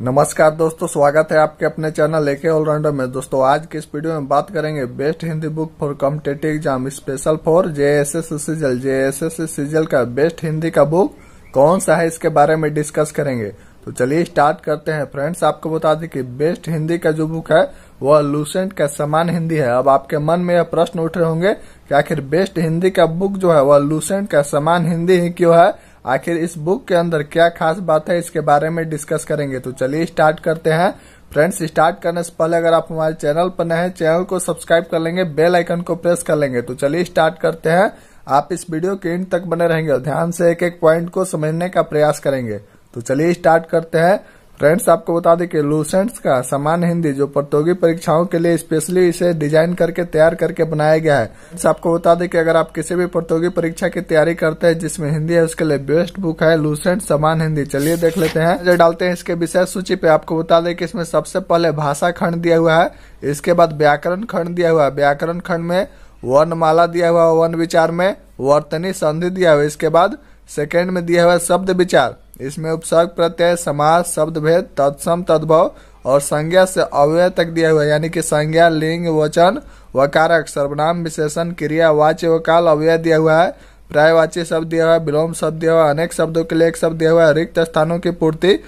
नमस्कार दोस्तों स्वागत है आपके अपने चैनल एके ऑलराउंडर में दोस्तों आज के इस वीडियो में बात करेंगे best Hindi book for competitive exam special for JSSC CGL JSSC CGL का बेस्ट हिंदी का बुक कौन सा है इसके बारे में डिस्कस करेंगे तो चलिए स्टार्ट करते हैं फ्रेंड्स आपको बता दें कि बेस्ट हिंदी का जो बुक है वह लूसेंट का समान हिंदी है अब आपके मन में यह प्रश्न उठ रहे होंगे कि आखिर बेस्ट हिंदी का बुक जो है वह लूसेंट का समान हिंदी ही क्यों है आखिर इस बुक के अंदर क्या खास बात है इसके बारे में डिस्कस करेंगे तो चलिए स्टार्ट करते हैं फ्रेंड्स स्टार्ट करने से पहले अगर आप हमारे चैनल पर नए हैं चैनल को सब्सक्राइब कर लेंगे बेल आइकन को प्रेस कर लेंगे तो चलिए स्टार्ट करते हैं आप इस वीडियो के एंड तक बने रहेंगे और ध्यान से एक एक पॉइंट को समझने का प्रयास करेंगे तो चलिए स्टार्ट करते हैं फ्रेंड्स आपको बता दें कि लूसेंट्स का सामान्य हिंदी जो प्रतियोगी परीक्षाओं के लिए स्पेशली इसे डिजाइन करके तैयार करके बनाया गया है फ्रेंड्स आपको बता दें कि अगर आप किसी भी प्रतियोगी परीक्षा की तैयारी करते हैं जिसमें हिंदी है उसके लिए बेस्ट बुक है लूसेंट समान हिंदी चलिए देख लेते हैं जो डालते हैं इसके विषय सूची पे आपको बता दें कि इसमें सबसे पहले भाषा खंड दिया हुआ है इसके बाद व्याकरण खंड दिया हुआ है व्याकरण खंड में वर्णमाला दिया हुआ वन विचार में वर्तनी संधि दिया हुआ इसके बाद सेकंड में दिया हुआ शब्द विचार इसमें उपसर्ग प्रत्यय समाज शब्द भेद तत्सम तद्भव और संज्ञा से अव्यय तक दिया हुआ यानी कि संज्ञा लिंग वचन व कारक सर्वनाम विशेषण क्रिया वाच्य व काल अव्यय दिया हुआ है प्रायवाची शब्द दिया हुआ है विलोम शब्द दिया हुआ अनेक शब्दों के लिए एक शब्द दिया हुआ है रिक्त स्थानों की पूर्ति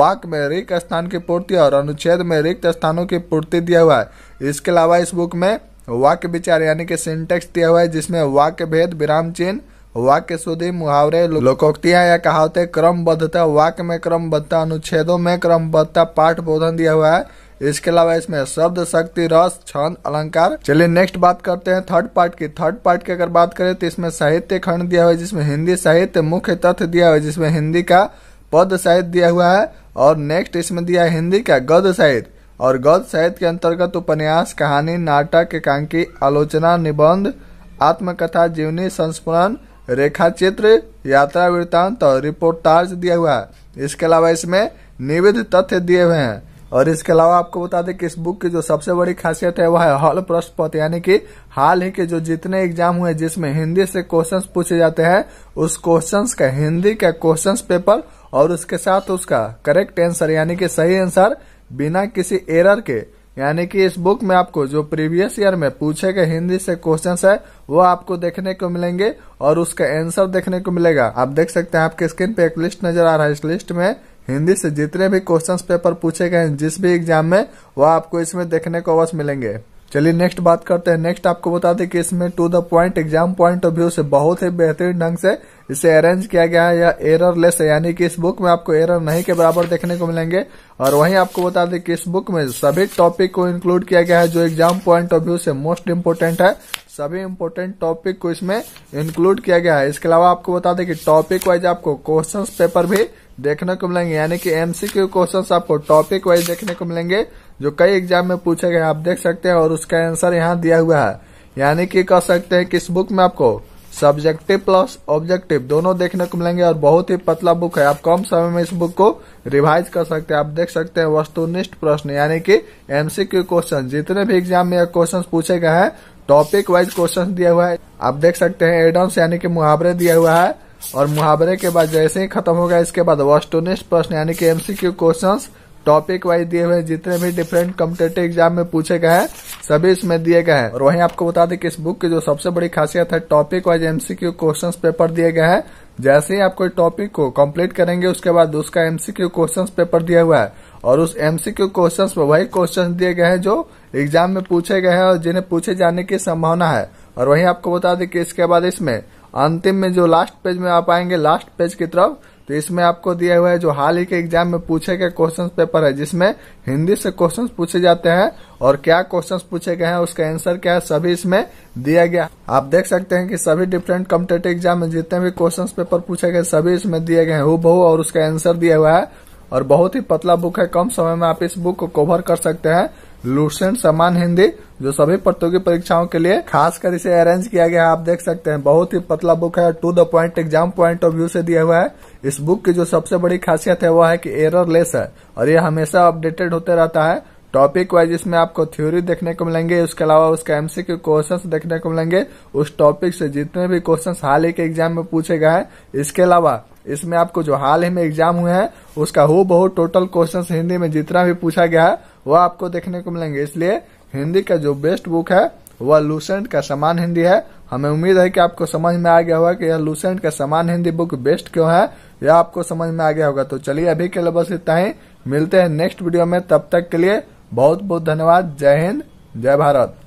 वाक में रिक्त स्थान की पूर्ति और अनुच्छेद में रिक्त स्थानों की पूर्ति दिया हुआ है इसके अलावा इस बुक में वाक्य विचार यानी कि सिंटेक्स दिया हुआ है जिसमें वाक्य भेद विराम चिन्ह वाक्य सुधी मुहावरे लोकोक्तियां या कहावतें क्रमबद्धता वाक्य में क्रमबद्धता अनुच्छेदों में क्रमबद्धता पाठ बोधन दिया हुआ है इसके अलावा इसमें शब्द शक्ति रस छंद अलंकार चलिए नेक्स्ट बात करते हैं थर्ड पार्ट की थर्ड पार्ट की अगर बात करें तो इसमें साहित्य खंड दिया हुआ है जिसमें हिंदी साहित्य मुख्य तथ्य दिया हुआ है जिसमें हिंदी का पद साहित्य दिया हुआ है और नेक्स्ट इसमें दिया है हिंदी का गद साहित्य और गद साहित्य के अंतर्गत उपन्यास कहानी नाटक एकांकी आलोचना निबंध आत्मकथा जीवनी संस्मरण रेखा चित्र यात्रा वृत्तांत और रिपोर्टार्ज दिया हुआ है इसके अलावा इसमें निविध तथ्य दिए हुए हैं और इसके अलावा आपको बता दें कि इस बुक की जो सबसे बड़ी खासियत है वह है हॉल प्रश्न पत्र यानी कि हाल ही के जो जितने एग्जाम हुए जिसमें हिंदी से क्वेश्चंस पूछे जाते हैं उस क्वेश्चंस का हिंदी का क्वेश्चंस पेपर और उसके साथ उसका करेक्ट आंसर यानी कि सही आंसर बिना किसी एरर के यानी कि इस बुक में आपको जो प्रीवियस ईयर में पूछे गए हिंदी से क्वेश्चन है वो आपको देखने को मिलेंगे और उसका आंसर देखने को मिलेगा आप देख सकते हैं आपके स्क्रीन पे एक लिस्ट नजर आ रहा है इस लिस्ट में हिंदी से जितने भी क्वेश्चंस पेपर पूछे गए हैं जिस भी एग्जाम में वो आपको इसमें देखने को अवश्य मिलेंगे चलिए नेक्स्ट बात करते हैं नेक्स्ट आपको बता दें कि इसमें to the point exam point of view से बहुत ही बेहतरीन ढंग से इसे अरेंज किया गया है या एरर लेस है यानी कि इस बुक में आपको एरर नहीं के बराबर देखने को मिलेंगे और वहीं आपको बता दें कि इस बुक में सभी टॉपिक को इंक्लूड किया गया है जो एग्जाम पॉइंट ऑफ व्यू से मोस्ट इम्पोर्टेंट है सभी इम्पोर्टेंट टॉपिक को इसमें इंक्लूड किया गया है इसके अलावा आपको बता दें कि टॉपिक वाइज आपको क्वेश्चन पेपर भी देखने को मिलेंगे यानी कि एमसीक्यू क्वेश्चन आपको टॉपिक वाइज देखने को मिलेंगे जो कई एग्जाम में पूछे गए आप देख सकते हैं और उसका आंसर यहाँ दिया हुआ है यानी कि कह सकते हैं किस बुक में आपको सब्जेक्टिव प्लस ऑब्जेक्टिव दोनों देखने को मिलेंगे और बहुत ही पतला बुक है आप कम समय में इस बुक को रिवाइज कर सकते हैं आप देख सकते हैं वस्तुनिष्ठ प्रश्न यानी कि एमसीक्यू क्वेश्चन जितने भी एग्जाम में क्वेश्चन पूछे गए हैं टॉपिक वाइज क्वेश्चन दिया हुआ है आप देख सकते हैं एडम्स यानी कि मुहावरे दिया हुआ है और मुहावरे के बाद जैसे ही खत्म होगा इसके बाद वस्तुनिष्ठ प्रश्न यानी कि एमसीक्यू क्वेश्चन टॉपिक वाइज दिए हुए जितने भी डिफरेंट कम्पिटेटिव एग्जाम में पूछे गए हैं सभी इसमें दिए गए हैं और वहीं आपको बता दें कि इस बुक की जो सबसे बड़ी खासियत है topic wise MCQ question paper दिए गए हैं जैसे ही आप कोई टॉपिक को कंप्लीट करेंगे उसके बाद उसका एमसीक्यू क्वेश्चंस पेपर दिया हुआ है और उस एमसीक्यू क्वेश्चंस में वही क्वेश्चंस दिए गए हैं जो एग्जाम में पूछे गए हैं और जिन्हें पूछे जाने की संभावना है और वहीं आपको बता दें कि इसके बाद इसमें अंतिम में जो लास्ट पेज में आप आएंगे लास्ट पेज की तरफ तो इसमें आपको दिया हुआ है जो हाल ही के एग्जाम में पूछे गए क्वेश्चन पेपर है जिसमें हिंदी से क्वेश्चन पूछे जाते हैं और क्या क्वेश्चन पूछे गए हैं उसका आंसर क्या है सभी इसमें दिया गया आप देख सकते हैं कि सभी डिफरेंट कम्पिटेटिव एग्जाम में जितने भी क्वेश्चन पेपर पूछे गए सभी इसमें दिए गए हैं हु और उसका आंसर दिया हुआ है और बहुत ही पतला बुक है कम समय में आप इस बुक को कवर कर सकते हैं लूसेंट समान हिंदी जो सभी प्रतियोगी परीक्षाओं के लिए खासकर इसे अरेंज किया गया है आप देख सकते हैं बहुत ही पतला बुक है to the point exam point of view से दिया हुआ है इस बुक की जो सबसे बड़ी खासियत है वो है कि एरर लेस है और ये हमेशा अपडेटेड होते रहता है टॉपिक वाइज इसमें आपको थ्योरी देखने को मिलेंगे उसके अलावा उसके एमसीक्यू क्वेश्चन देखने को मिलेंगे उस टॉपिक से जितने भी क्वेश्चन हाल ही के एग्जाम में पूछे गए हैं इसके अलावा इसमें आपको जो हाल ही में एग्जाम हुए हैं उसका हु बहुत टोटल क्वेश्चंस हिंदी में जितना भी पूछा गया है वह आपको देखने को मिलेंगे इसलिए हिंदी का जो बेस्ट बुक है वह लूसेंट का समान हिंदी है हमें उम्मीद है कि आपको समझ में आ गया होगा कि यह लूसेंट का समान हिंदी बुक बेस्ट क्यों है यह आपको समझ में आ गया होगा तो चलिए अभी के लिए बस इतना ही मिलते हैं नेक्स्ट वीडियो में तब तक के लिए बहुत बहुत धन्यवाद जय हिंद जय भारत